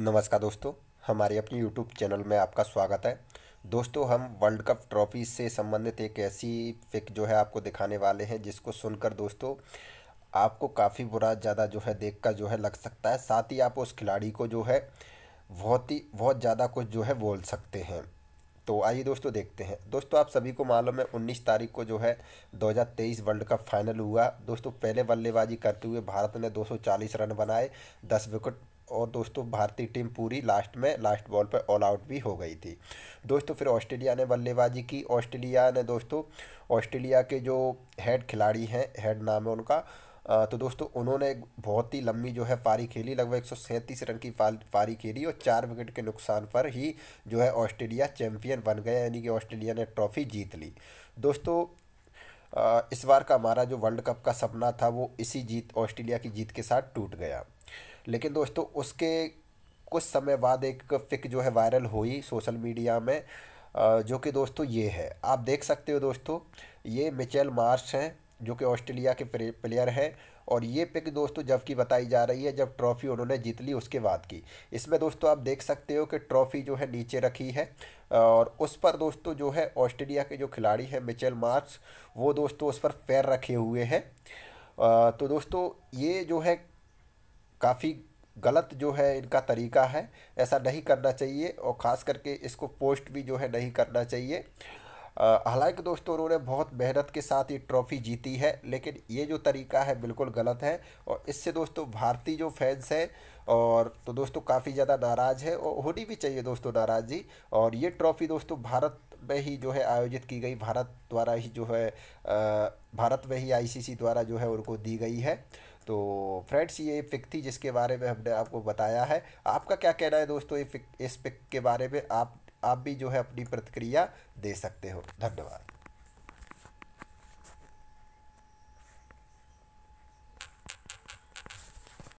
नमस्कार दोस्तों हमारे अपने यूट्यूब चैनल में आपका स्वागत है दोस्तों हम वर्ल्ड कप ट्रॉफी से संबंधित एक ऐसी पिक जो है आपको दिखाने वाले हैं जिसको सुनकर दोस्तों आपको काफ़ी बुरा ज़्यादा जो है देख कर जो है लग सकता है साथ ही आप उस खिलाड़ी को जो है बहुत ही बहुत ज़्यादा कुछ जो है बोल सकते हैं तो आइए दोस्तों देखते हैं दोस्तों आप सभी को मालूम है उन्नीस तारीख को जो है तेईस वर्ल्ड कप फाइनल हुआ दोस्तों पहले बल्लेबाजी करते हुए भारत ने चालीस रन बनाए दस विकेट और दोस्तों भारतीय टीम पूरी लास्ट में लास्ट बॉल पर ऑल आउट भी हो गई थी दोस्तों फिर ऑस्ट्रेलिया ने बल्लेबाजी की ऑस्ट्रेलिया ने दोस्तों ऑस्ट्रेलिया के जो हेड खिलाड़ी हैं हेड नाम है उनका तो दोस्तों उन्होंने बहुत ही लंबी जो है पारी खेली लगभग एक रन की पारी खेली और चार विकेट के नुकसान पर ही जो है ऑस्ट्रेलिया चैम्पियन बन गया यानी कि ऑस्ट्रेलिया ने ट्रॉफी जीत ली दोस्तों इस बार का हमारा जो वर्ल्ड कप का सपना था वो इसी जीत ऑस्ट्रेलिया की जीत के साथ टूट गया लेकिन दोस्तों उसके कुछ समय बाद एक पिक जो है वायरल हुई सोशल मीडिया में जो कि दोस्तों ये है आप देख सकते हो दोस्तों ये मिचेल मार्श हैं जो कि ऑस्ट्रेलिया के प्लेयर हैं और ये पिक दोस्तों जबकि बताई जा रही है जब ट्रॉफ़ी उन्होंने जीत ली उसके बाद की इसमें दोस्तों आप देख सकते हो कि ट्रॉफ़ी जो है नीचे रखी है और उस पर दोस्तों जो है ऑस्ट्रेलिया के जो खिलाड़ी हैं मिचेल मार्क्स वो दोस्तों उस पर पैर रखे हुए हैं तो दोस्तों ये जो है काफ़ी गलत जो है इनका तरीका है ऐसा नहीं करना चाहिए और ख़ास करके इसको पोस्ट भी जो है नहीं करना चाहिए हालांकि दोस्तों उन्होंने बहुत मेहनत के साथ ये ट्रॉफ़ी जीती है लेकिन ये जो तरीका है बिल्कुल गलत है और इससे दोस्तों भारतीय जो फैंस हैं और तो दोस्तों काफ़ी ज़्यादा नाराज़ है और होनी भी चाहिए दोस्तों नाराज़गी और ये ट्रॉफ़ी दोस्तों भारत में ही जो है आयोजित की गई भारत द्वारा ही जो है भारत में ही आई द्वारा जो है उनको दी गई है तो फ्रेंड्स ये पिक थी जिसके बारे में हमने आपको बताया है आपका क्या कहना है दोस्तों ये पिक इस पिक के बारे में आप आप भी जो है अपनी प्रतिक्रिया दे सकते हो धन्यवाद